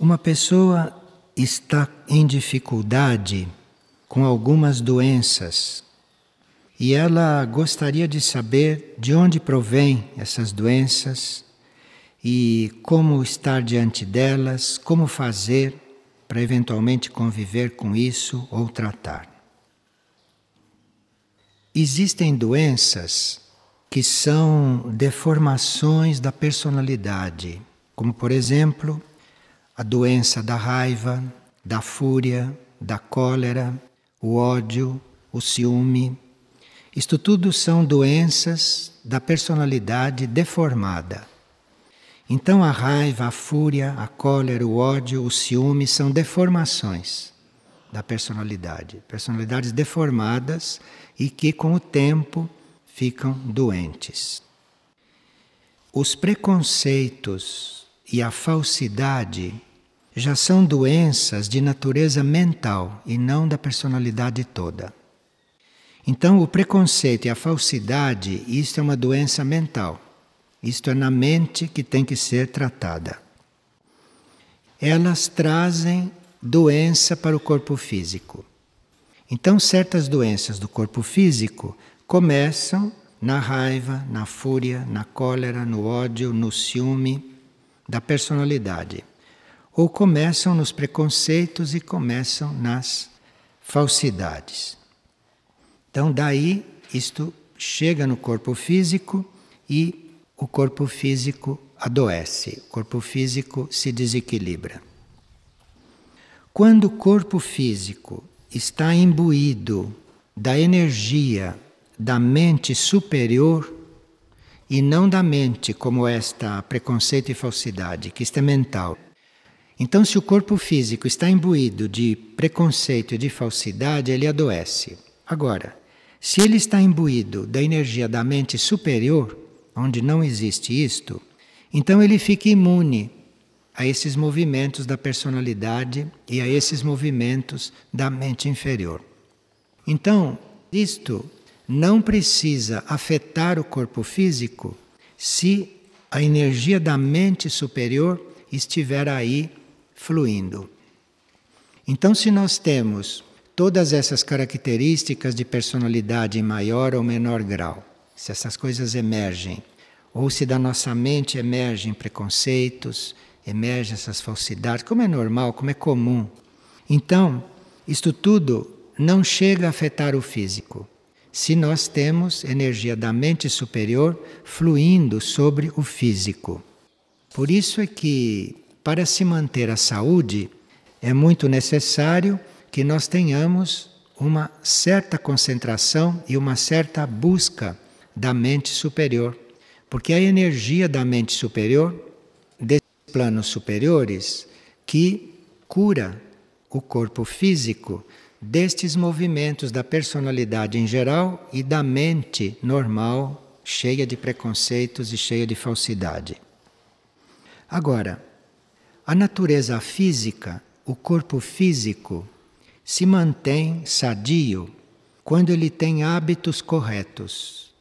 Uma pessoa está em dificuldade com algumas doenças e ela gostaria de saber de onde provém essas doenças e como estar diante delas, como fazer para eventualmente conviver com isso ou tratar. Existem doenças que são deformações da personalidade, como por exemplo a doença da raiva, da fúria, da cólera, o ódio, o ciúme. Isto tudo são doenças da personalidade deformada. Então a raiva, a fúria, a cólera, o ódio, o ciúme são deformações da personalidade, personalidades deformadas e que com o tempo ficam doentes. Os preconceitos e a falsidade já são doenças de natureza mental e não da personalidade toda. Então, o preconceito e a falsidade, isto é uma doença mental. Isto é na mente que tem que ser tratada. Elas trazem doença para o corpo físico. Então, certas doenças do corpo físico começam na raiva, na fúria, na cólera, no ódio, no ciúme da personalidade ou começam nos preconceitos e começam nas falsidades. Então, daí, isto chega no corpo físico e o corpo físico adoece, o corpo físico se desequilibra. Quando o corpo físico está imbuído da energia da mente superior e não da mente como esta preconceito e falsidade, que isto é mental, então, se o corpo físico está imbuído de preconceito e de falsidade, ele adoece. Agora, se ele está imbuído da energia da mente superior, onde não existe isto, então ele fica imune a esses movimentos da personalidade e a esses movimentos da mente inferior. Então, isto não precisa afetar o corpo físico se a energia da mente superior estiver aí fluindo. Então, se nós temos todas essas características de personalidade em maior ou menor grau, se essas coisas emergem, ou se da nossa mente emergem preconceitos, emergem essas falsidades, como é normal, como é comum. Então, isto tudo não chega a afetar o físico, se nós temos energia da mente superior fluindo sobre o físico. Por isso é que para se manter a saúde, é muito necessário que nós tenhamos uma certa concentração e uma certa busca da mente superior. Porque a energia da mente superior, desses planos superiores, que cura o corpo físico destes movimentos da personalidade em geral e da mente normal, cheia de preconceitos e cheia de falsidade. Agora, a natureza física, o corpo físico, se mantém sadio quando ele tem hábitos corretos.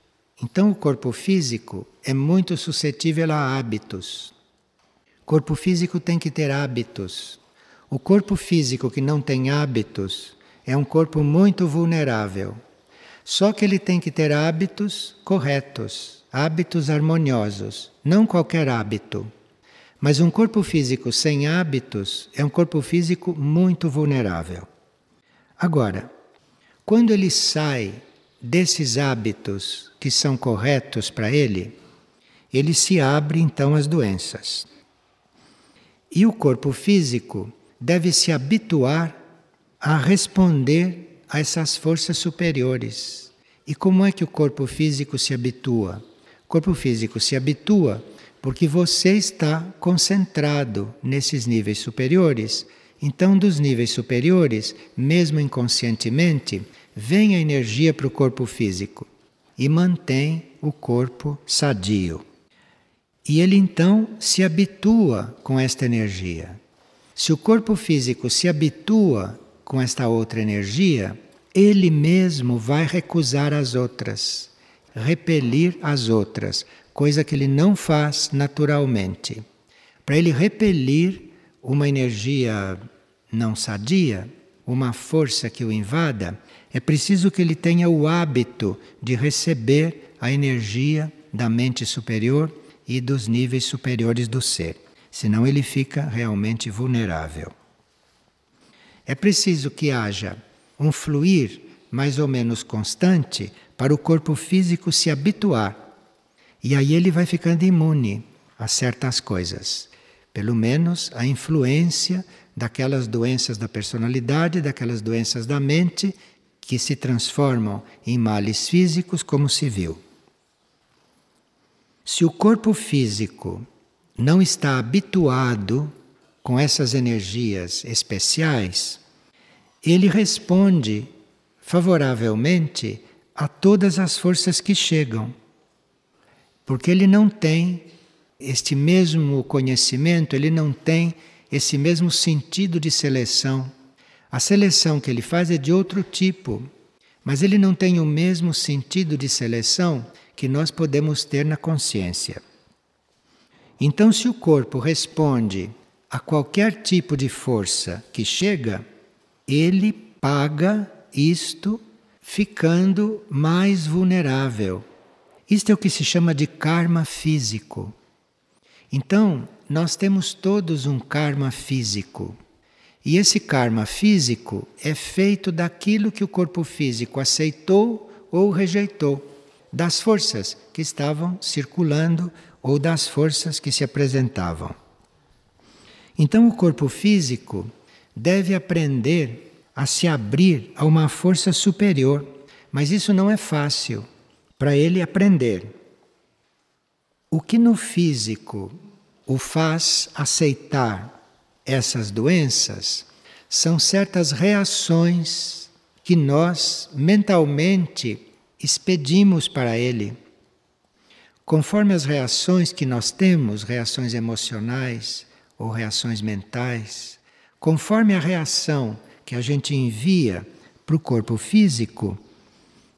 Então, o corpo físico é muito suscetível a hábitos. O corpo físico tem que ter hábitos. O corpo físico que não tem hábitos é um corpo muito vulnerável. Só que ele tem que ter hábitos corretos, hábitos harmoniosos, não qualquer hábito. Mas um corpo físico sem hábitos é um corpo físico muito vulnerável. Agora, quando ele sai desses hábitos que são corretos para ele, ele se abre então às doenças. E o corpo físico deve se habituar a responder a essas forças superiores. E como é que o corpo físico se habitua? O corpo físico se habitua porque você está concentrado nesses níveis superiores. Então, dos níveis superiores, mesmo inconscientemente, vem a energia para o corpo físico e mantém o corpo sadio. E ele então se habitua com esta energia. Se o corpo físico se habitua com esta outra energia, ele mesmo vai recusar as outras, repelir as outras, coisa que ele não faz naturalmente. Para ele repelir uma energia não sadia, uma força que o invada, é preciso que ele tenha o hábito de receber a energia da mente superior e dos níveis superiores do ser, senão ele fica realmente vulnerável. É preciso que haja um fluir mais ou menos constante para o corpo físico se habituar e aí ele vai ficando imune a certas coisas, pelo menos a influência daquelas doenças da personalidade, daquelas doenças da mente que se transformam em males físicos, como se viu. Se o corpo físico não está habituado com essas energias especiais, ele responde favoravelmente a todas as forças que chegam. Porque ele não tem este mesmo conhecimento, ele não tem esse mesmo sentido de seleção. A seleção que ele faz é de outro tipo, mas ele não tem o mesmo sentido de seleção que nós podemos ter na consciência. Então, se o corpo responde a qualquer tipo de força que chega, ele paga isto ficando mais vulnerável isto é o que se chama de karma físico. Então, nós temos todos um karma físico. E esse karma físico é feito daquilo que o corpo físico aceitou ou rejeitou, das forças que estavam circulando ou das forças que se apresentavam. Então, o corpo físico deve aprender a se abrir a uma força superior, mas isso não é fácil para ele aprender. O que no físico o faz aceitar essas doenças são certas reações que nós mentalmente expedimos para ele. Conforme as reações que nós temos, reações emocionais ou reações mentais, conforme a reação que a gente envia para o corpo físico,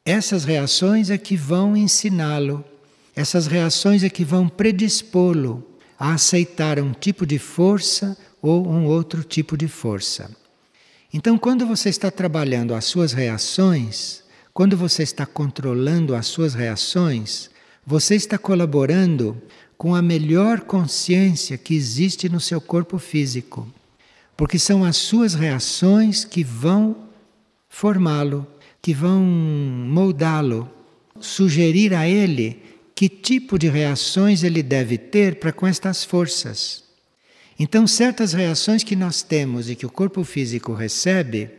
essas reações é que vão ensiná-lo, essas reações é que vão predispô-lo a aceitar um tipo de força ou um outro tipo de força. Então, quando você está trabalhando as suas reações, quando você está controlando as suas reações, você está colaborando com a melhor consciência que existe no seu corpo físico, porque são as suas reações que vão formá-lo que vão moldá-lo, sugerir a ele que tipo de reações ele deve ter para com estas forças. Então, certas reações que nós temos e que o corpo físico recebe,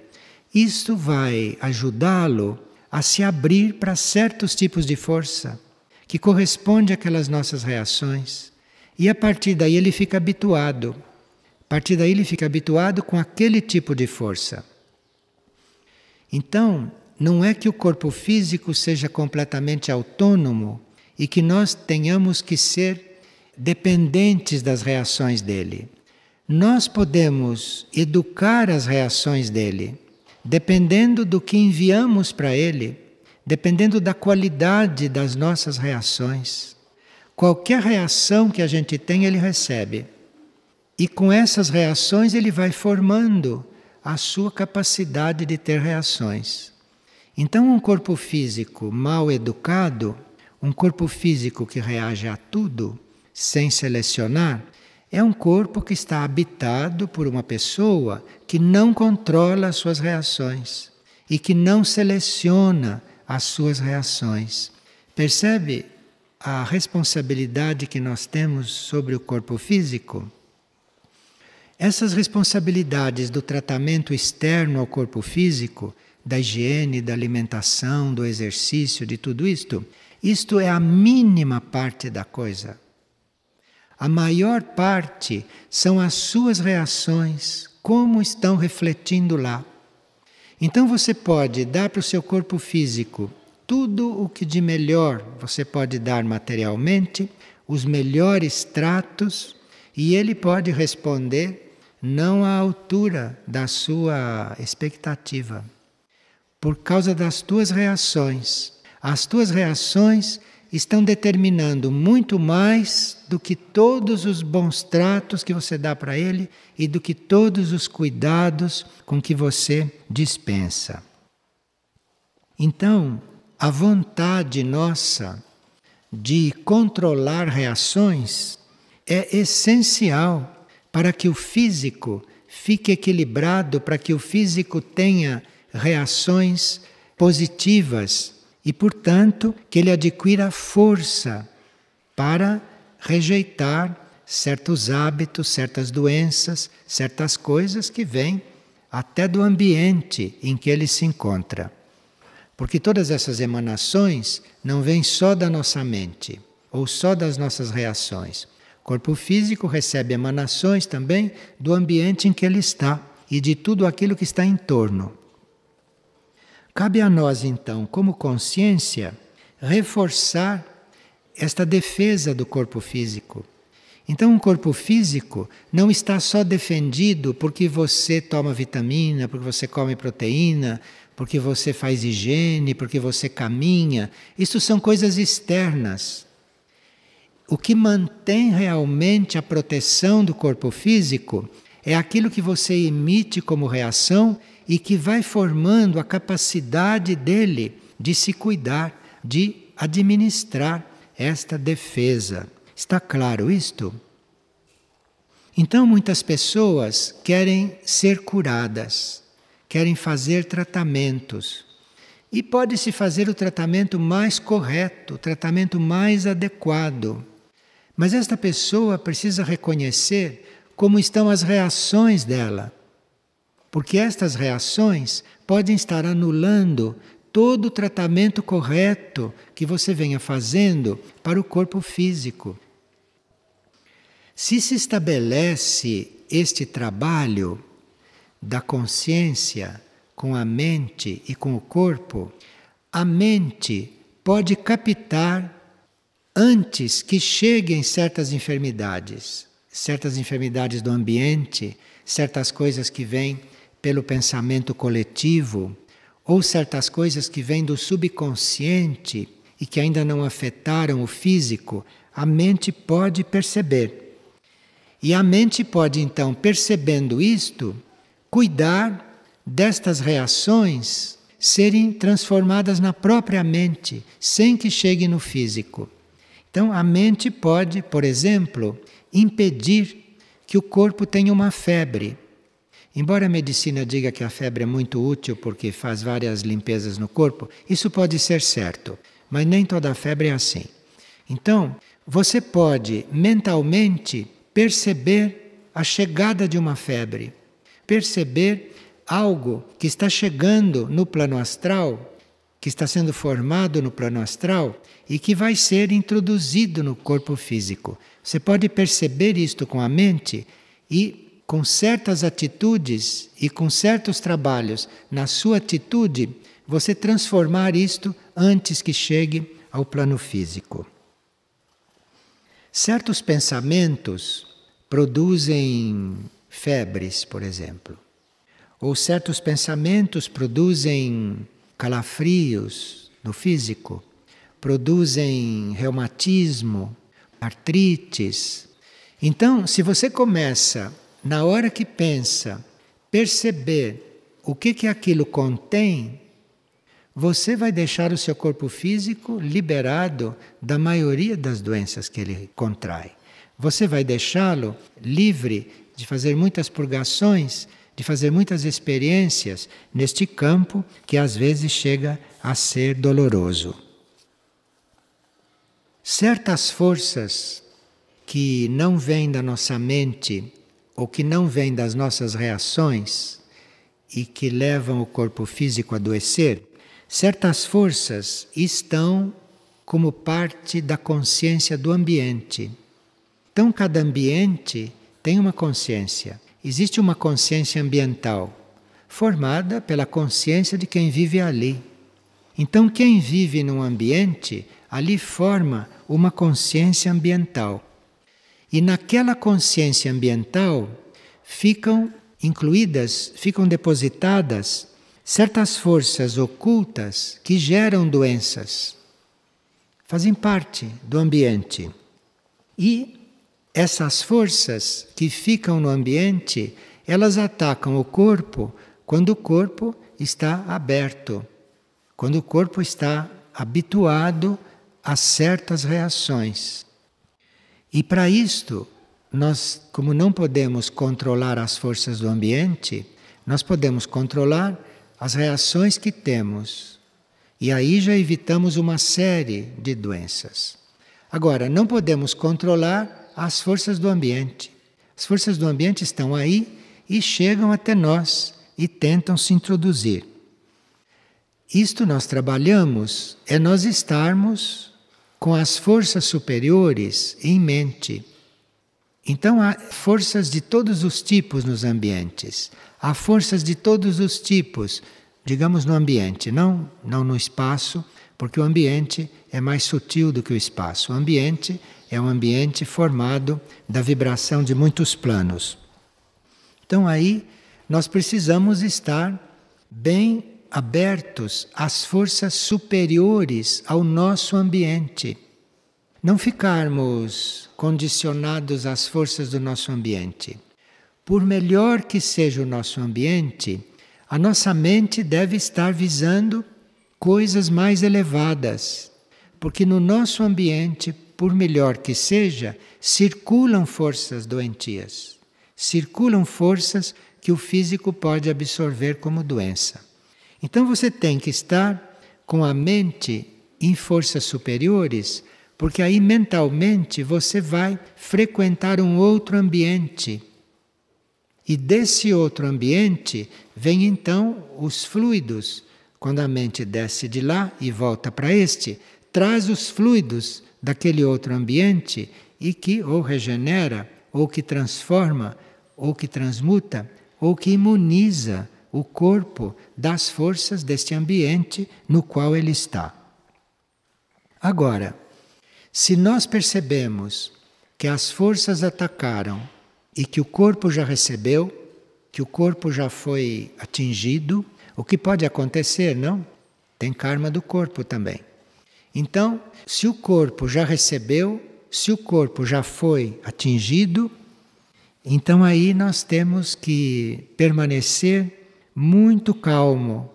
isto vai ajudá-lo a se abrir para certos tipos de força que corresponde àquelas nossas reações. E a partir daí ele fica habituado. A partir daí ele fica habituado com aquele tipo de força. Então, não é que o corpo físico seja completamente autônomo e que nós tenhamos que ser dependentes das reações dele. Nós podemos educar as reações dele, dependendo do que enviamos para ele, dependendo da qualidade das nossas reações. Qualquer reação que a gente tem, ele recebe. E com essas reações, ele vai formando a sua capacidade de ter reações. Então, um corpo físico mal educado, um corpo físico que reage a tudo, sem selecionar, é um corpo que está habitado por uma pessoa que não controla as suas reações e que não seleciona as suas reações. Percebe a responsabilidade que nós temos sobre o corpo físico? Essas responsabilidades do tratamento externo ao corpo físico da higiene, da alimentação, do exercício, de tudo isto, isto é a mínima parte da coisa. A maior parte são as suas reações, como estão refletindo lá. Então você pode dar para o seu corpo físico tudo o que de melhor você pode dar materialmente, os melhores tratos, e ele pode responder não à altura da sua expectativa por causa das tuas reações. As tuas reações estão determinando muito mais do que todos os bons tratos que você dá para ele e do que todos os cuidados com que você dispensa. Então, a vontade nossa de controlar reações é essencial para que o físico fique equilibrado, para que o físico tenha reações positivas e, portanto, que ele adquira força para rejeitar certos hábitos, certas doenças, certas coisas que vêm até do ambiente em que ele se encontra. Porque todas essas emanações não vêm só da nossa mente ou só das nossas reações. O corpo físico recebe emanações também do ambiente em que ele está e de tudo aquilo que está em torno. Cabe a nós, então, como consciência, reforçar esta defesa do corpo físico. Então, o um corpo físico não está só defendido porque você toma vitamina, porque você come proteína, porque você faz higiene, porque você caminha. Isso são coisas externas. O que mantém realmente a proteção do corpo físico é aquilo que você emite como reação e que vai formando a capacidade dele de se cuidar, de administrar esta defesa. Está claro isto? Então, muitas pessoas querem ser curadas, querem fazer tratamentos. E pode-se fazer o tratamento mais correto, o tratamento mais adequado. Mas esta pessoa precisa reconhecer como estão as reações dela porque estas reações podem estar anulando todo o tratamento correto que você venha fazendo para o corpo físico. Se se estabelece este trabalho da consciência com a mente e com o corpo, a mente pode captar antes que cheguem certas enfermidades, certas enfermidades do ambiente, certas coisas que vêm pelo pensamento coletivo, ou certas coisas que vêm do subconsciente e que ainda não afetaram o físico, a mente pode perceber. E a mente pode, então, percebendo isto, cuidar destas reações serem transformadas na própria mente, sem que chegue no físico. Então, a mente pode, por exemplo, impedir que o corpo tenha uma febre. Embora a medicina diga que a febre é muito útil porque faz várias limpezas no corpo, isso pode ser certo, mas nem toda febre é assim. Então, você pode mentalmente perceber a chegada de uma febre, perceber algo que está chegando no plano astral, que está sendo formado no plano astral e que vai ser introduzido no corpo físico. Você pode perceber isto com a mente e com certas atitudes e com certos trabalhos, na sua atitude, você transformar isto antes que chegue ao plano físico. Certos pensamentos produzem febres, por exemplo, ou certos pensamentos produzem calafrios no físico, produzem reumatismo, artrites. Então, se você começa na hora que pensa, perceber o que, que aquilo contém, você vai deixar o seu corpo físico liberado da maioria das doenças que ele contrai. Você vai deixá-lo livre de fazer muitas purgações, de fazer muitas experiências neste campo que às vezes chega a ser doloroso. Certas forças que não vêm da nossa mente ou que não vêm das nossas reações e que levam o corpo físico a adoecer, certas forças estão como parte da consciência do ambiente. Então, cada ambiente tem uma consciência. Existe uma consciência ambiental, formada pela consciência de quem vive ali. Então, quem vive num ambiente, ali forma uma consciência ambiental. E naquela consciência ambiental ficam incluídas, ficam depositadas certas forças ocultas que geram doenças. Fazem parte do ambiente. E essas forças que ficam no ambiente, elas atacam o corpo quando o corpo está aberto, quando o corpo está habituado a certas reações. E para isto, nós, como não podemos controlar as forças do ambiente, nós podemos controlar as reações que temos. E aí já evitamos uma série de doenças. Agora, não podemos controlar as forças do ambiente. As forças do ambiente estão aí e chegam até nós e tentam se introduzir. Isto nós trabalhamos é nós estarmos com as forças superiores em mente. Então há forças de todos os tipos nos ambientes, há forças de todos os tipos, digamos no ambiente, não, não no espaço, porque o ambiente é mais sutil do que o espaço. O ambiente é um ambiente formado da vibração de muitos planos. Então aí nós precisamos estar bem abertos às forças superiores ao nosso ambiente. Não ficarmos condicionados às forças do nosso ambiente. Por melhor que seja o nosso ambiente, a nossa mente deve estar visando coisas mais elevadas, porque no nosso ambiente, por melhor que seja, circulam forças doentias, circulam forças que o físico pode absorver como doença. Então você tem que estar com a mente em forças superiores, porque aí mentalmente você vai frequentar um outro ambiente. E desse outro ambiente vem então os fluidos. Quando a mente desce de lá e volta para este, traz os fluidos daquele outro ambiente e que ou regenera, ou que transforma, ou que transmuta, ou que imuniza o corpo das forças deste ambiente no qual ele está. Agora, se nós percebemos que as forças atacaram e que o corpo já recebeu, que o corpo já foi atingido, o que pode acontecer, não? Tem karma do corpo também. Então, se o corpo já recebeu, se o corpo já foi atingido, então aí nós temos que permanecer muito calmo,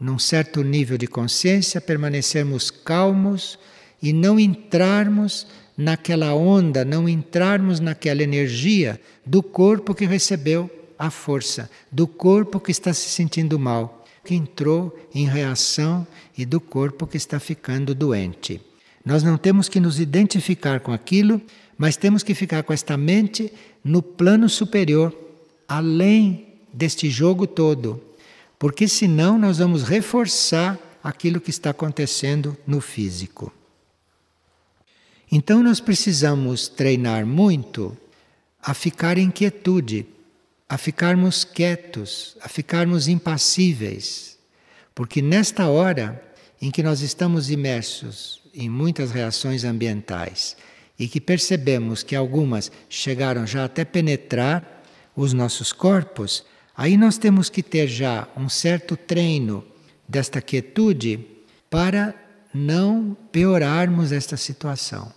num certo nível de consciência, permanecermos calmos e não entrarmos naquela onda, não entrarmos naquela energia do corpo que recebeu a força, do corpo que está se sentindo mal, que entrou em reação e do corpo que está ficando doente. Nós não temos que nos identificar com aquilo, mas temos que ficar com esta mente no plano superior, além deste jogo todo, porque senão nós vamos reforçar aquilo que está acontecendo no físico. Então nós precisamos treinar muito a ficar em quietude, a ficarmos quietos, a ficarmos impassíveis, porque nesta hora em que nós estamos imersos em muitas reações ambientais e que percebemos que algumas chegaram já até penetrar os nossos corpos, Aí nós temos que ter já um certo treino desta quietude para não piorarmos esta situação,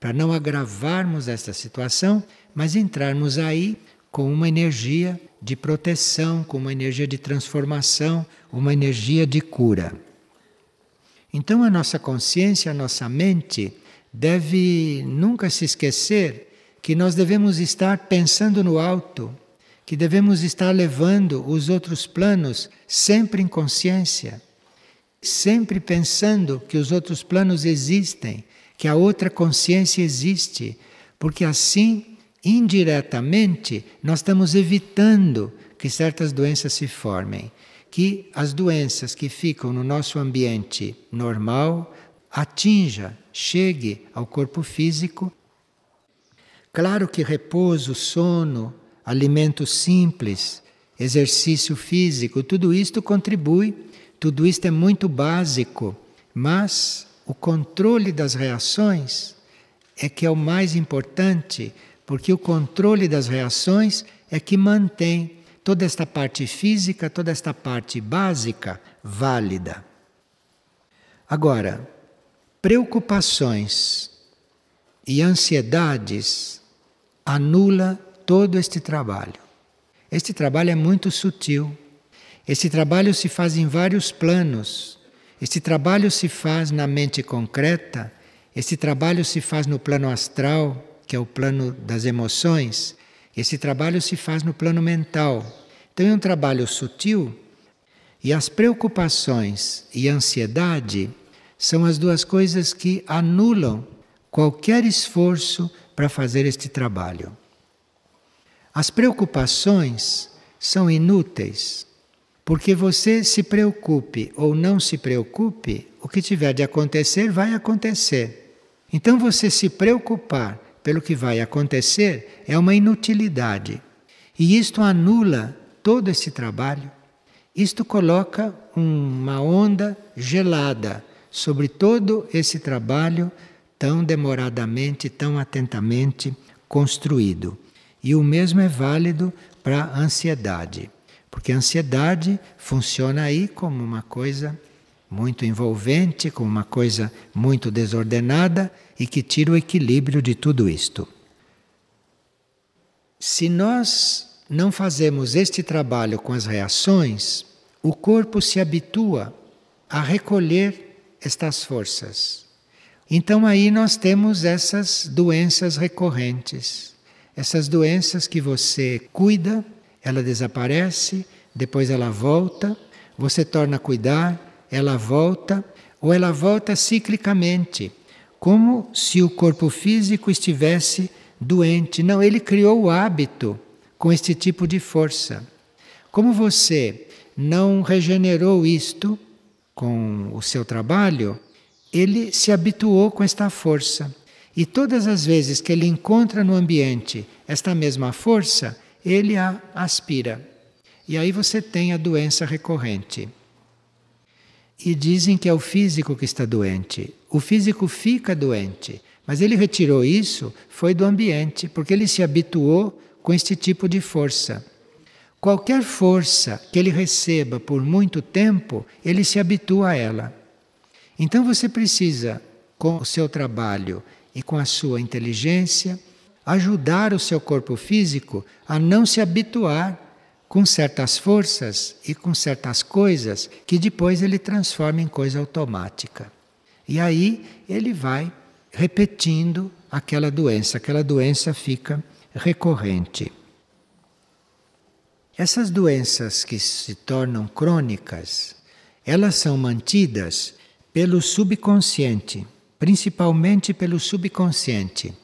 para não agravarmos esta situação, mas entrarmos aí com uma energia de proteção, com uma energia de transformação, uma energia de cura. Então a nossa consciência, a nossa mente deve nunca se esquecer que nós devemos estar pensando no alto, que devemos estar levando os outros planos sempre em consciência, sempre pensando que os outros planos existem, que a outra consciência existe, porque assim, indiretamente, nós estamos evitando que certas doenças se formem, que as doenças que ficam no nosso ambiente normal atinja, chegue ao corpo físico. Claro que repouso, sono, alimento simples, exercício físico, tudo isto contribui, tudo isto é muito básico, mas o controle das reações é que é o mais importante, porque o controle das reações é que mantém toda esta parte física, toda esta parte básica válida. Agora, preocupações e ansiedades anula todo este trabalho. Este trabalho é muito sutil. Este trabalho se faz em vários planos. Este trabalho se faz na mente concreta, Este trabalho se faz no plano astral, que é o plano das emoções, Este trabalho se faz no plano mental. Então é um trabalho sutil e as preocupações e a ansiedade são as duas coisas que anulam qualquer esforço para fazer este trabalho. As preocupações são inúteis, porque você se preocupe ou não se preocupe, o que tiver de acontecer vai acontecer. Então você se preocupar pelo que vai acontecer é uma inutilidade. E isto anula todo esse trabalho. Isto coloca uma onda gelada sobre todo esse trabalho tão demoradamente, tão atentamente construído. E o mesmo é válido para a ansiedade, porque a ansiedade funciona aí como uma coisa muito envolvente, como uma coisa muito desordenada e que tira o equilíbrio de tudo isto. Se nós não fazemos este trabalho com as reações, o corpo se habitua a recolher estas forças. Então aí nós temos essas doenças recorrentes. Essas doenças que você cuida, ela desaparece, depois ela volta, você torna a cuidar, ela volta, ou ela volta ciclicamente, como se o corpo físico estivesse doente. Não, ele criou o hábito com este tipo de força. Como você não regenerou isto com o seu trabalho, ele se habituou com esta força. E todas as vezes que ele encontra no ambiente esta mesma força, ele a aspira. E aí você tem a doença recorrente. E dizem que é o físico que está doente. O físico fica doente, mas ele retirou isso foi do ambiente, porque ele se habituou com este tipo de força. Qualquer força que ele receba por muito tempo, ele se habitua a ela. Então você precisa, com o seu trabalho, e com a sua inteligência ajudar o seu corpo físico a não se habituar com certas forças e com certas coisas que depois ele transforma em coisa automática. E aí ele vai repetindo aquela doença, aquela doença fica recorrente. Essas doenças que se tornam crônicas, elas são mantidas pelo subconsciente principalmente pelo subconsciente.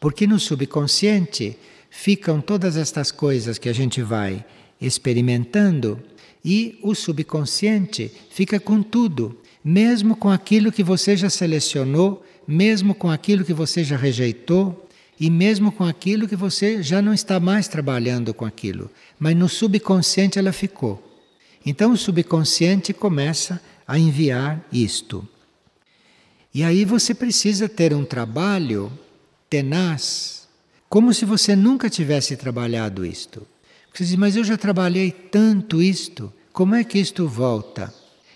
Porque no subconsciente ficam todas estas coisas que a gente vai experimentando e o subconsciente fica com tudo, mesmo com aquilo que você já selecionou, mesmo com aquilo que você já rejeitou e mesmo com aquilo que você já não está mais trabalhando com aquilo, mas no subconsciente ela ficou. Então o subconsciente começa a enviar isto. E aí você precisa ter um trabalho tenaz, como se você nunca tivesse trabalhado isto. Você diz, mas eu já trabalhei tanto isto, como é que isto volta?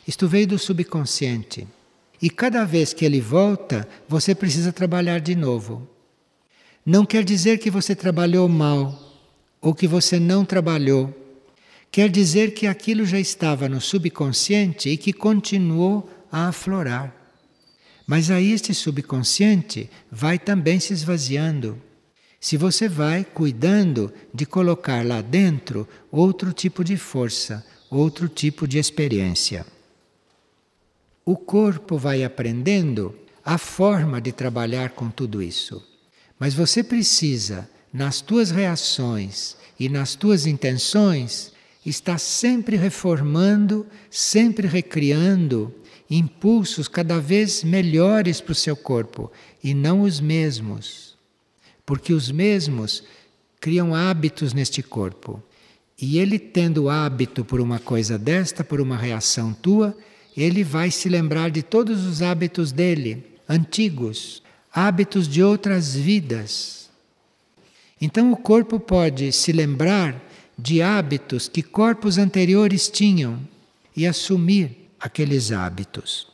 Isto veio do subconsciente. E cada vez que ele volta, você precisa trabalhar de novo. Não quer dizer que você trabalhou mal ou que você não trabalhou. Quer dizer que aquilo já estava no subconsciente e que continuou a aflorar. Mas aí este subconsciente vai também se esvaziando. Se você vai cuidando de colocar lá dentro outro tipo de força, outro tipo de experiência. O corpo vai aprendendo a forma de trabalhar com tudo isso. Mas você precisa, nas tuas reações e nas tuas intenções, estar sempre reformando, sempre recriando, impulsos cada vez melhores para o seu corpo e não os mesmos, porque os mesmos criam hábitos neste corpo. E ele tendo hábito por uma coisa desta, por uma reação tua, ele vai se lembrar de todos os hábitos dele, antigos, hábitos de outras vidas. Então o corpo pode se lembrar de hábitos que corpos anteriores tinham e assumir aqueles hábitos.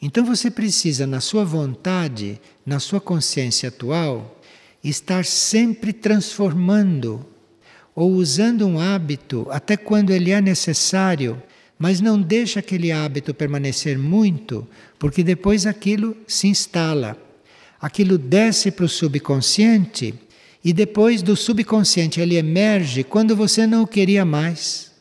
Então você precisa, na sua vontade, na sua consciência atual, estar sempre transformando ou usando um hábito até quando ele é necessário, mas não deixa aquele hábito permanecer muito, porque depois aquilo se instala. Aquilo desce para o subconsciente e depois do subconsciente ele emerge quando você não o queria mais.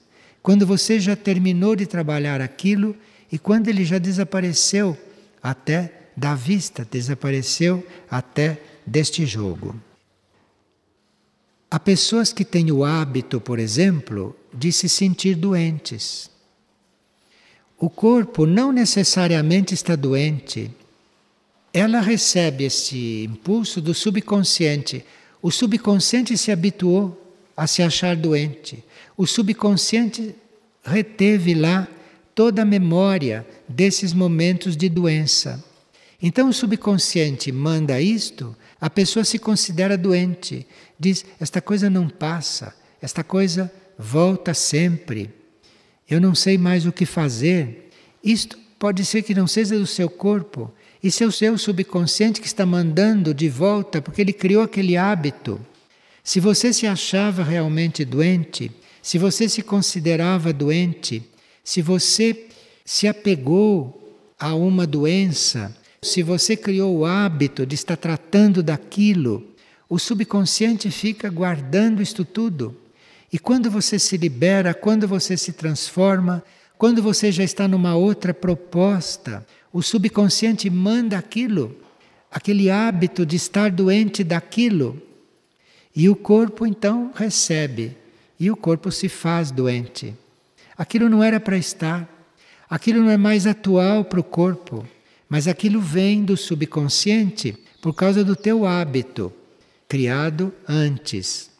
Quando você já terminou de trabalhar aquilo e quando ele já desapareceu até da vista, desapareceu até deste jogo. Há pessoas que têm o hábito, por exemplo, de se sentir doentes. O corpo não necessariamente está doente. Ela recebe esse impulso do subconsciente. O subconsciente se habituou a se achar doente. O subconsciente reteve lá toda a memória desses momentos de doença. Então o subconsciente manda isto, a pessoa se considera doente, diz: esta coisa não passa, esta coisa volta sempre. Eu não sei mais o que fazer. Isto pode ser que não seja do seu corpo, e é o seu subconsciente que está mandando de volta porque ele criou aquele hábito. Se você se achava realmente doente, se você se considerava doente, se você se apegou a uma doença, se você criou o hábito de estar tratando daquilo, o subconsciente fica guardando isto tudo. E quando você se libera, quando você se transforma, quando você já está numa outra proposta, o subconsciente manda aquilo, aquele hábito de estar doente daquilo, e o corpo então recebe, e o corpo se faz doente. Aquilo não era para estar, aquilo não é mais atual para o corpo, mas aquilo vem do subconsciente por causa do teu hábito criado antes.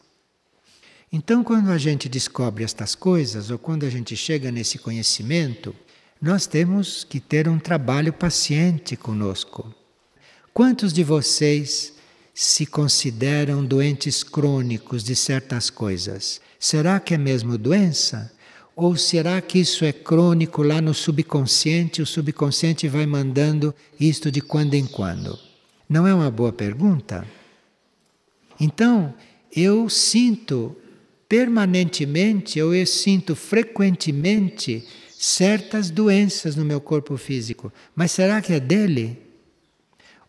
Então, quando a gente descobre estas coisas, ou quando a gente chega nesse conhecimento, nós temos que ter um trabalho paciente conosco. Quantos de vocês se consideram doentes crônicos de certas coisas. Será que é mesmo doença? Ou será que isso é crônico lá no subconsciente? O subconsciente vai mandando isto de quando em quando? Não é uma boa pergunta? Então, eu sinto permanentemente, ou eu sinto frequentemente certas doenças no meu corpo físico. Mas será que é dele?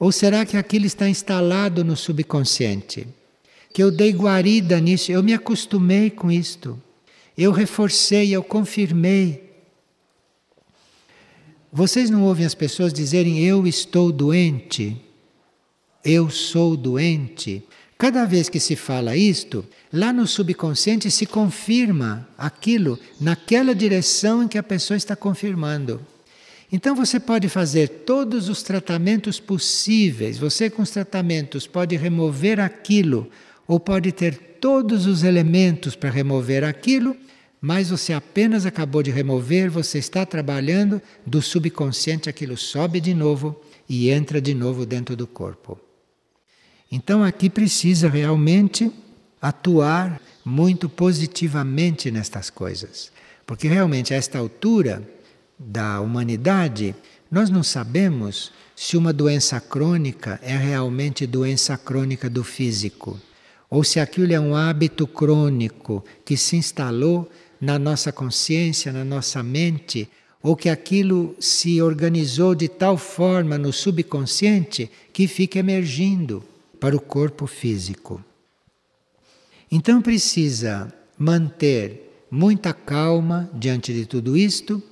Ou será que aquilo está instalado no subconsciente? Que eu dei guarida nisso, eu me acostumei com isto. Eu reforcei, eu confirmei. Vocês não ouvem as pessoas dizerem eu estou doente? Eu sou doente. Cada vez que se fala isto, lá no subconsciente se confirma aquilo naquela direção em que a pessoa está confirmando. Então você pode fazer todos os tratamentos possíveis, você com os tratamentos pode remover aquilo, ou pode ter todos os elementos para remover aquilo, mas você apenas acabou de remover, você está trabalhando do subconsciente, aquilo sobe de novo e entra de novo dentro do corpo. Então aqui precisa realmente atuar muito positivamente nestas coisas, porque realmente a esta altura da humanidade, nós não sabemos se uma doença crônica é realmente doença crônica do físico, ou se aquilo é um hábito crônico que se instalou na nossa consciência, na nossa mente, ou que aquilo se organizou de tal forma no subconsciente que fica emergindo para o corpo físico. Então precisa manter muita calma diante de tudo isto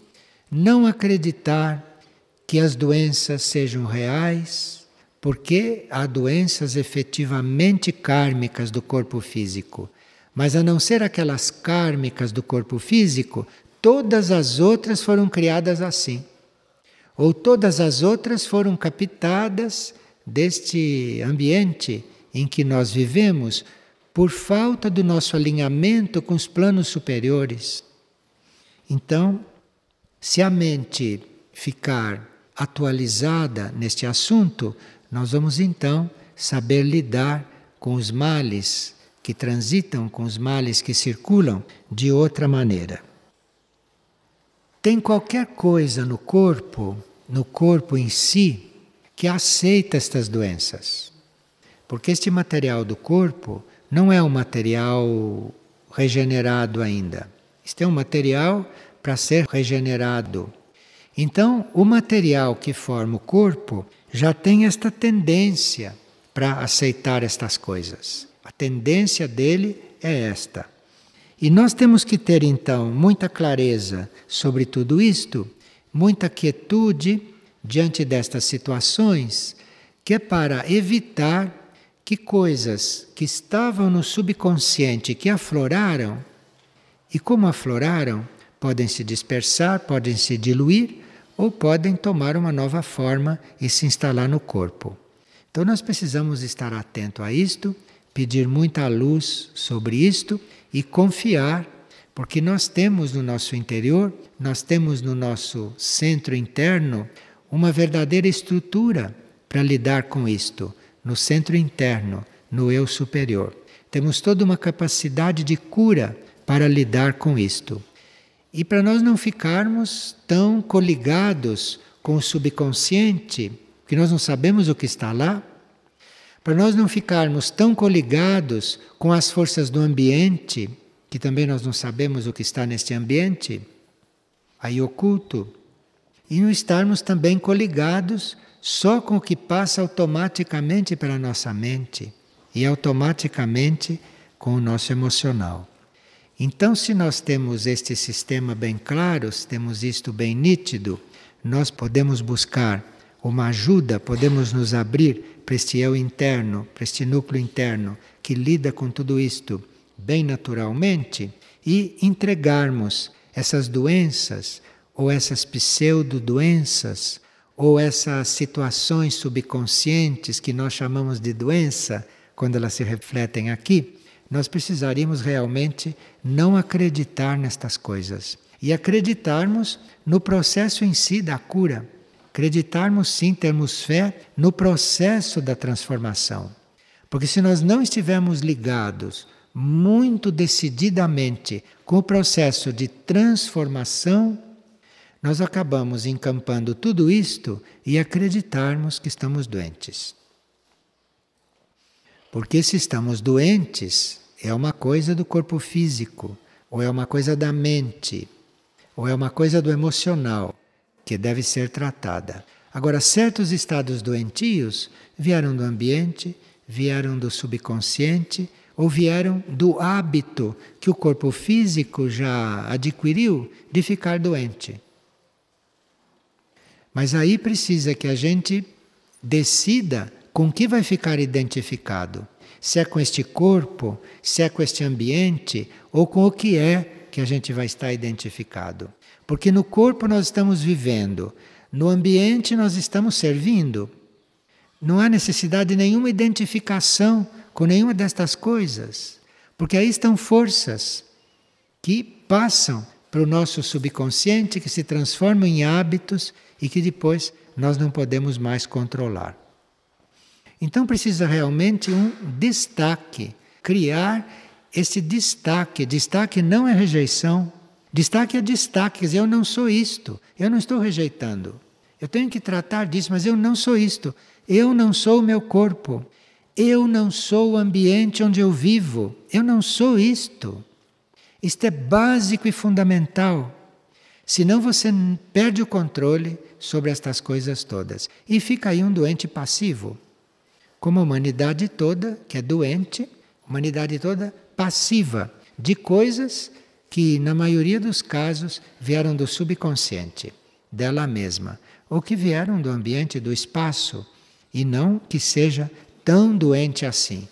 não acreditar que as doenças sejam reais, porque há doenças efetivamente kármicas do corpo físico. Mas a não ser aquelas kármicas do corpo físico, todas as outras foram criadas assim. Ou todas as outras foram captadas deste ambiente em que nós vivemos por falta do nosso alinhamento com os planos superiores. Então, se a mente ficar atualizada neste assunto, nós vamos então saber lidar com os males que transitam, com os males que circulam de outra maneira. Tem qualquer coisa no corpo, no corpo em si, que aceita estas doenças. Porque este material do corpo não é um material regenerado ainda. Este é um material para ser regenerado. Então, o material que forma o corpo já tem esta tendência para aceitar estas coisas. A tendência dele é esta. E nós temos que ter então muita clareza sobre tudo isto, muita quietude diante destas situações, que é para evitar que coisas que estavam no subconsciente, que afloraram, e como afloraram, podem se dispersar, podem se diluir ou podem tomar uma nova forma e se instalar no corpo. Então nós precisamos estar atento a isto, pedir muita luz sobre isto e confiar, porque nós temos no nosso interior, nós temos no nosso centro interno uma verdadeira estrutura para lidar com isto, no centro interno, no eu superior. Temos toda uma capacidade de cura para lidar com isto. E para nós não ficarmos tão coligados com o subconsciente, que nós não sabemos o que está lá, para nós não ficarmos tão coligados com as forças do ambiente, que também nós não sabemos o que está neste ambiente, aí oculto, e não estarmos também coligados só com o que passa automaticamente pela nossa mente e automaticamente com o nosso emocional. Então, se nós temos este sistema bem claro, se temos isto bem nítido, nós podemos buscar uma ajuda, podemos nos abrir para este eu interno, para este núcleo interno que lida com tudo isto bem naturalmente e entregarmos essas doenças ou essas pseudo-doenças ou essas situações subconscientes que nós chamamos de doença, quando elas se refletem aqui, nós precisaríamos realmente não acreditar nestas coisas e acreditarmos no processo em si da cura, acreditarmos sim, termos fé no processo da transformação. Porque se nós não estivermos ligados muito decididamente com o processo de transformação, nós acabamos encampando tudo isto e acreditarmos que estamos doentes. Porque se estamos doentes, é uma coisa do corpo físico, ou é uma coisa da mente, ou é uma coisa do emocional, que deve ser tratada. Agora, certos estados doentios vieram do ambiente, vieram do subconsciente ou vieram do hábito que o corpo físico já adquiriu de ficar doente. Mas aí precisa que a gente decida com que vai ficar identificado se é com este corpo, se é com este ambiente ou com o que é que a gente vai estar identificado. Porque no corpo nós estamos vivendo, no ambiente nós estamos servindo. Não há necessidade de nenhuma identificação com nenhuma destas coisas, porque aí estão forças que passam para o nosso subconsciente, que se transformam em hábitos e que depois nós não podemos mais controlar. Então precisa realmente um destaque, criar esse destaque. Destaque não é rejeição. Destaque é destaque, quer dizer, eu não sou isto, eu não estou rejeitando. Eu tenho que tratar disso, mas eu não sou isto. Eu não sou o meu corpo. Eu não sou o ambiente onde eu vivo. Eu não sou isto. Isto é básico e fundamental. Senão você perde o controle sobre estas coisas todas e fica aí um doente passivo como a humanidade toda, que é doente, humanidade toda passiva de coisas que, na maioria dos casos, vieram do subconsciente dela mesma, ou que vieram do ambiente do espaço, e não que seja tão doente assim.